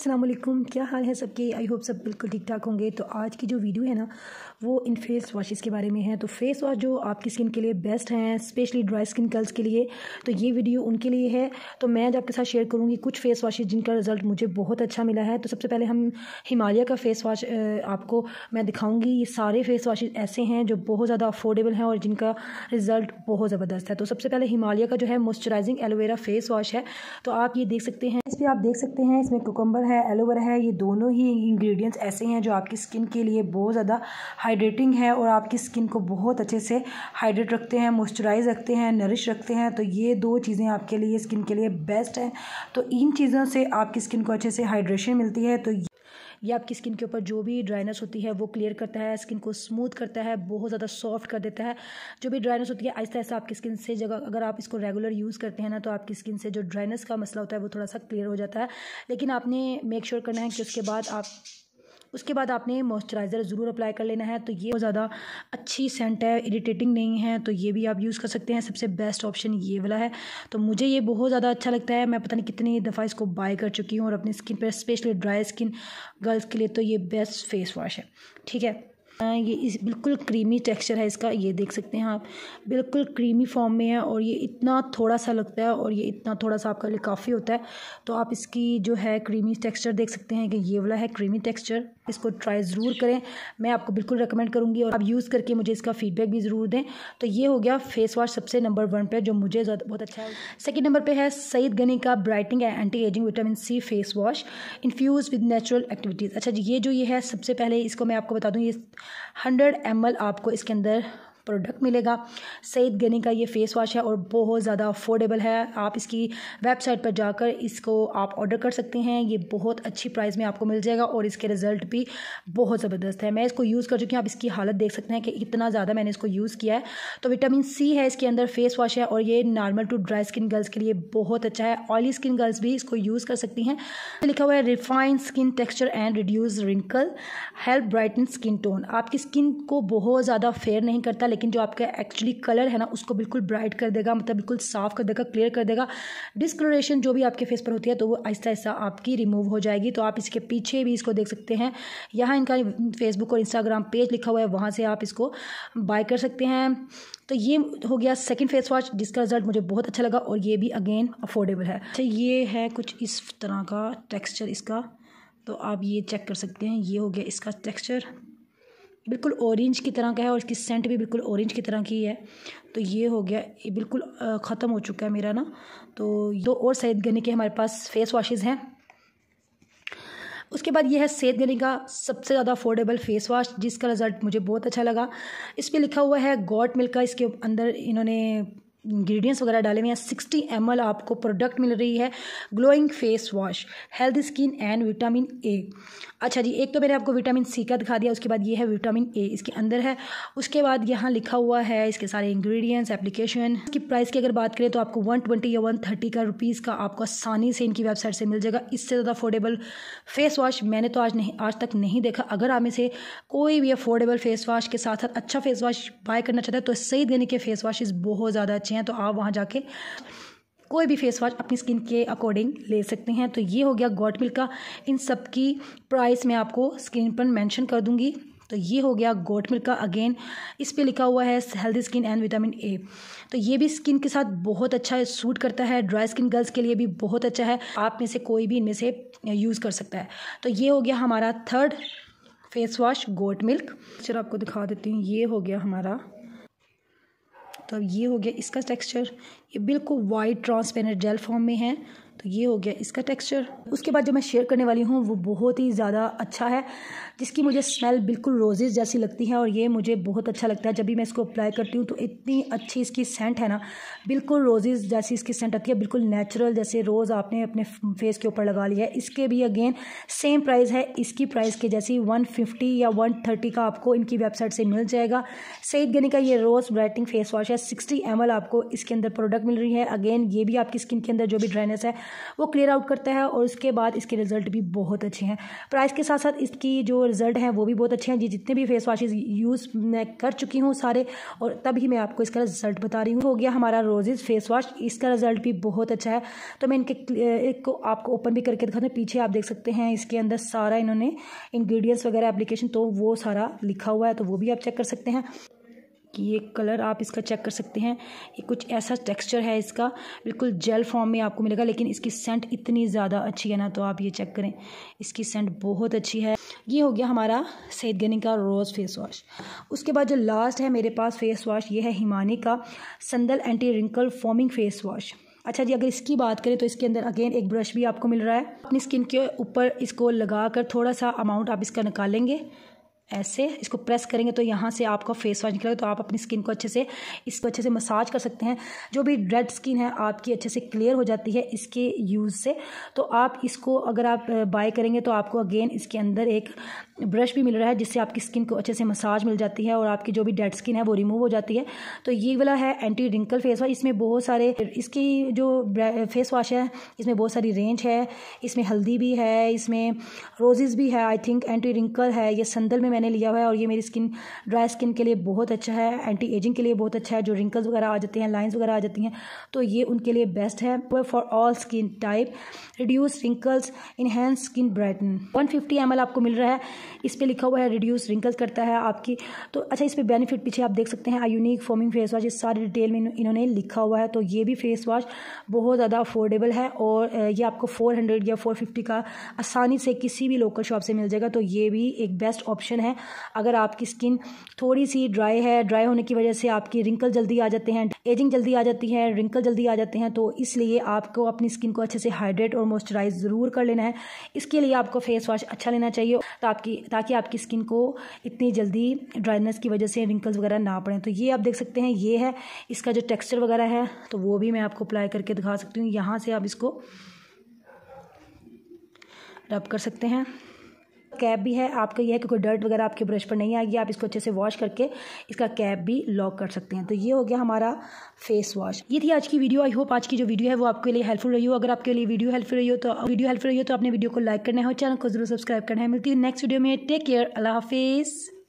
असलम क्या हाल है सबके आई होप सब बिल्कुल ठीक ठाक होंगे तो आज की जो वीडियो है ना वो इन फेस वॉशेज़ के बारे में है तो फेस वॉश जो आपकी स्किन के लिए बेस्ट हैं स्पेशली ड्राई स्किन कर्ल्स के लिए तो ये वीडियो उनके लिए है तो मैं आज आपके साथ शेयर करूँगी कुछ फेस वॉशेज जिनका रिजल्ट मुझे बहुत अच्छा मिला है तो सबसे पहले हम हिमालय का फेस वॉश आपको मैं दिखाऊँगी ये सारे फेस वॉशेज ऐसे हैं जो बहुत ज़्यादा अफोर्डेबल हैं और जिनका रिज़ल्ट बहुत ज़बरदस्त है तो सबसे पहले हिमालय का जो है मॉइस्चराइजिंग एलोवेरा फेस वॉश है तो आप ये देख सकते हैं इस पर आप देख सकते हैं इसमें कोकम्बर है एलोवेरा है ये दोनों ही इंग्रेडिएंट्स ऐसे हैं जो आपकी स्किन के लिए बहुत ज़्यादा हाइड्रेटिंग है और आपकी स्किन को बहुत अच्छे से हाइड्रेट रखते हैं मॉइस्चराइज रखते हैं नरिश रखते हैं तो ये दो चीज़ें आपके लिए स्किन के लिए बेस्ट हैं तो इन चीज़ों से आपकी स्किन को अच्छे से हाइड्रेशन मिलती है तो ये आपकी स्किन के ऊपर जो भी ड्राइनेस होती है वो क्लियर करता है स्किन को स्मूथ करता है बहुत ज़्यादा सॉफ्ट कर देता है जो भी ड्राइनेस होती है ऐसा ऐसा आपकी स्किन से जगह अगर आप इसको रेगुलर यूज़ करते हैं ना तो आपकी स्किन से जो ड्राइनेस का मसला होता है वो थोड़ा सा क्लियर हो जाता है लेकिन आपने मेक श्योर sure करना है कि उसके बाद आप उसके बाद आपने मॉइस्चराइज़र ज़रूर अप्लाई कर लेना है तो ये ज़्यादा अच्छी सेंट है इरीटेटिंग नहीं है तो ये भी आप यूज़ कर सकते हैं सबसे बेस्ट ऑप्शन ये वाला है तो मुझे ये बहुत ज़्यादा अच्छा लगता है मैं पता नहीं कितनी दफ़ा इसको बाय कर चुकी हूँ और अपनी स्किन पर स्पेशली ड्राई स्किन गर्ल्स के लिए तो ये बेस्ट फेस वॉश है ठीक है हाँ, ये इस बिल्कुल क्रीमी टेक्सचर है इसका ये देख सकते हैं आप बिल्कुल क्रीमी फॉर्म में है और ये इतना थोड़ा सा लगता है और ये इतना थोड़ा सा आपका लिए काफ़ी होता है तो आप इसकी जो है क्रीमी टेक्सचर देख सकते हैं कि ये वाला है क्रीमी टेक्सचर इसको ट्राई ज़रूर करें मैं आपको बिल्कुल रिकमेंड करूँगी और आप यूज़ करके मुझे इसका फीडबैक भी ज़रूर दें तो ये हो गया फेस वॉश सबसे नंबर वन पे जो मुझे बहुत अच्छा है सेकेंड नंबर पर है सईद गनी का brightening and anti ageing vitamin C face wash infuse with natural activities अच्छा जी ये जो ये है सबसे पहले इसको मैं आपको बता दूँ ये हंड्रेड एम आपको इसके अंदर प्रोडक्ट मिलेगा सईद गनी का ये फेस वॉश है और बहुत ज़्यादा अफोर्डेबल है आप इसकी वेबसाइट पर जाकर इसको आप ऑर्डर कर सकते हैं ये बहुत अच्छी प्राइस में आपको मिल जाएगा और इसके रिज़ल्ट भी बहुत ज़बरदस्त है मैं इसको यूज़ कर चुकी हूँ आप इसकी हालत देख सकते हैं कि इतना ज़्यादा मैंने इसको यूज़ किया है तो विटामिन सी है इसके अंदर फेस वॉश है और ये normal to dry skin girls के लिए बहुत अच्छा है ऑयली स्किन गर्ल्स भी इसको यूज़ कर सकती हैं लिखा हुआ है refine skin texture and reduce wrinkle help brighten skin tone आपकी स्किन को बहुत ज़्यादा फेयर नहीं करता लेकिन लेकिन जो आपका एक्चुअली कलर है ना उसको बिल्कुल ब्राइट कर देगा मतलब बिल्कुल साफ कर देगा क्लियर कर देगा डिस्कलोरेशन जो भी आपके फेस पर होती है तो वो आहिस्ता आहिस्ता आपकी रिमूव हो जाएगी तो आप इसके पीछे भी इसको देख सकते हैं यहाँ इनका फेसबुक और इंस्टाग्राम पेज लिखा हुआ है वहाँ से आप इसको बाय कर सकते हैं तो ये हो गया सेकेंड फेस वॉश जिसका रिजल्ट मुझे बहुत अच्छा लगा और ये भी अगेन अफोर्डेबल है अच्छा ये है कुछ इस तरह का टेक्स्चर इसका तो आप ये चेक कर सकते हैं ये हो गया इसका टेक्स्चर बिल्कुल ऑरेंज की तरह का है और इसकी सेंट भी बिल्कुल ऑरेंज की तरह की है तो ये हो गया ये बिल्कुल ख़त्म हो चुका है मेरा ना तो दो और सैद गनी के हमारे पास फेस वाशेज़ हैं उसके बाद ये है सैद गनी का सबसे ज़्यादा अफोर्डेबल फेस वाश जिसका रिज़ल्ट मुझे बहुत अच्छा लगा इस पर लिखा हुआ है गॉड मिल्क का इसके अंदर इन्होंने इंग्रेडिएंट्स वगैरह डाले हुए हैं सिक्सटी एम आपको प्रोडक्ट मिल रही है glowing face wash healthy skin and vitamin A अच्छा जी एक तो मैंने आपको विटामिन सी का दिखा दिया उसके बाद ये है विटामिन ए इसके अंदर है उसके बाद यहाँ लिखा हुआ है इसके सारे इंग्रेडिएंट्स एप्लीकेशन इसकी प्राइस की अगर बात करें तो आपको वन ट्वेंटी या वन थर्टी का रुपीज़ का आपको आसानी से इनकी वेबसाइट से मिल जाएगा इससे ज़्यादा अफोर्डेबल फेस वॉश मैंने तो आज नहीं आज तक नहीं देखा अगर आप इसे कोई भी अफोर्डेबल फेस वॉश के साथ साथ अच्छा फेस वॉश बाय करना चाहता है तो सही देने के फेस वॉश बहुत ज़्यादा अच्छे हैं तो आप वहाँ जाके कोई भी फेस वॉश अपनी स्किन के अकॉर्डिंग ले सकते हैं तो ये हो गया गॉट मिल्क का इन सब की प्राइस मैं आपको स्क्रीन पर मेंशन कर दूंगी तो ये हो गया गोट मिल्क का अगेन इस पर लिखा हुआ है healthy skin and vitamin A तो ये भी स्किन के साथ बहुत अच्छा सूट करता है ड्राई स्किन गर्ल्स के लिए भी बहुत अच्छा है आप में से कोई भी इनमें से यूज़ कर सकता है तो ये हो गया हमारा third face wash goat milk चलो आपको दिखा देती हूँ ये हो गया हमारा तो अब ये हो गया इसका टेक्सचर ये बिल्कुल वाइट ट्रांसपेरेंट जेल फॉर्म में है तो ये हो गया इसका टेक्सचर उसके बाद जो मैं शेयर करने वाली हूँ वो बहुत ही ज़्यादा अच्छा है जिसकी मुझे स्मेल बिल्कुल रोजेज़ जैसी लगती है और ये मुझे बहुत अच्छा लगता है जब भी मैं इसको अप्लाई करती हूँ तो इतनी अच्छी इसकी सेंट है ना बिल्कुल रोजेज़ जैसी इसकी सेंट आती है बिल्कुल नेचुरल जैसे रोज़ आपने अपने फेस के ऊपर लगा लिया है इसके भी अगेन सेम प्राइस है इसकी प्राइस के जैसी वन या वन का आपको इनकी वेबसाइट से मिल जाएगा सईद गनी का ये रोज़ ब्राइटनिंग फेस वॉश है सिक्सटी एम आपको इसके अंदर प्रोडक्ट मिल रही है अगेन ये भी आपकी स्किन के अंदर जो भी ड्राइनेस है वो क्लियर आउट करता है और उसके बाद इसके रिजल्ट भी बहुत अच्छे हैं प्राइस के साथ साथ इसकी जो रिजल्ट है वो भी बहुत अच्छे हैं जी जितने भी फेस वाशेज यूज़ मैं कर चुकी हूँ सारे और तभी मैं आपको इसका रिजल्ट बता रही हूँ हो गया हमारा रोजेज़ फेस वॉश इसका रिजल्ट भी बहुत अच्छा है तो मैं इनके एक को आपको ओपन भी करके दिखाती हूँ पीछे आप देख सकते हैं इसके अंदर सारा इन्होंने इंग्रेडिएंट्स वगैरह एप्लीकेशन तो वो सारा लिखा हुआ है तो वो भी आप चेक कर सकते हैं कि ये कलर आप इसका चेक कर सकते हैं ये कुछ ऐसा टेक्सचर है इसका बिल्कुल जेल फॉर्म में आपको मिलेगा लेकिन इसकी सेंट इतनी ज़्यादा अच्छी है ना तो आप ये चेक करें इसकी सेंट बहुत अच्छी है ये हो गया हमारा सैद गनी का रोज़ फेस वॉश उसके बाद जो लास्ट है मेरे पास फेस वॉश ये है हिमानी का संदल anti wrinkle firming face wash अच्छा जी अगर इसकी बात करें तो इसके अंदर अगेन एक ब्रश भी आपको मिल रहा है अपनी स्किन के ऊपर इसको लगा कर थोड़ा सा अमाउंट आप इसका निकालेंगे ऐसे इसको प्रेस करेंगे तो यहाँ से आपका फेस वॉश निकलेगा तो आप अपनी स्किन को अच्छे से इसको अच्छे से मसाज कर सकते हैं जो भी रेड स्किन है आपकी अच्छे से क्लियर हो जाती है इसके यूज़ से तो आप इसको अगर आप बाय करेंगे तो आपको अगेन इसके अंदर एक ब्रश भी मिल रहा है जिससे आपकी स्किन को अच्छे से मसाज मिल जाती है और आपकी जो भी डेड स्किन है वो रिमूव हो जाती है तो ये वाला है एंटी रिंकल फेस वॉश इसमें बहुत सारे इसकी जो फेस वॉश है इसमें बहुत सारी रेंज है इसमें हल्दी भी है इसमें रोजेज़ भी है आई थिंक एंटी रिंकल है ये संदल में मैंने लिया हुआ है और ये मेरी स्किन ड्राई स्किन के लिए बहुत अच्छा है एंटी एजिंग के लिए बहुत अच्छा है जो रिंकल्स वगैरह आ जाते हैं लाइन्स वगैरह आ जाती हैं तो ये उनके लिए बेस्ट है for all skin type reduce wrinkles enhance skin brighten one fifty M आपको मिल रहा है इस पर लिखा हुआ है रिड्यूस रिंकल्स करता है आपकी तो अच्छा इस पर बेनिफिट पीछे आप देख सकते हैं I unique firming face wash इस सारी डिटेल में इन्होंने लिखा हुआ है तो ये भी फेस वॉश बहुत ज़्यादा अफोर्डेबल है और ये आपको फोर हंड्रेड या फोर फिफ्टी का आसानी से किसी भी लोकल शॉप से मिल जाएगा तो ये भी एक बेस्ट ऑप्शन है हैं अगर आपकी स्किन थोड़ी सी ड्राई है ड्राई होने की वजह से आपकी रिंकल जल्दी आ जाते हैं एजिंग जल्दी आ जाती है रिंकल जल्दी आ जाते हैं तो इसलिए आपको अपनी स्किन को अच्छे से हाइड्रेट और मॉइस्चराइज ज़रूर कर लेना है इसके लिए आपको फेस वॉश अच्छा लेना चाहिए ताकि ताकि आपकी स्किन को इतनी जल्दी ड्राइनेस की वजह से रिंकल्स वगैरह ना पड़े तो ये आप देख सकते हैं ये है इसका जो टेक्सचर वगैरह है तो वो भी मैं आपको अप्लाई करके दिखा सकती हूँ यहाँ से आप इसको रब कर सकते हैं कैप भी है आपका यह है कि कोई डर्ट वगैरह आपके ब्रश पर नहीं आएगी आप इसको अच्छे से वॉश करके इसका कैप भी लॉक कर सकते हैं तो ये हो गया हमारा फेस वॉश ये थी आज की वीडियो आई होप आज की जो वीडियो है वो आपके लिए हेल्पफुल रही हो अगर आपके लिए वीडियो हेल्पफुल रही हो तो वीडियो हेल्पफुल रही हो तो अपने वीडियो को लाइक करना है और चैनल को जरूर सब्सक्राइब करना है मिलती है नेक्स्ट वीडियो में टेक केयर अल्लाह हाफिज़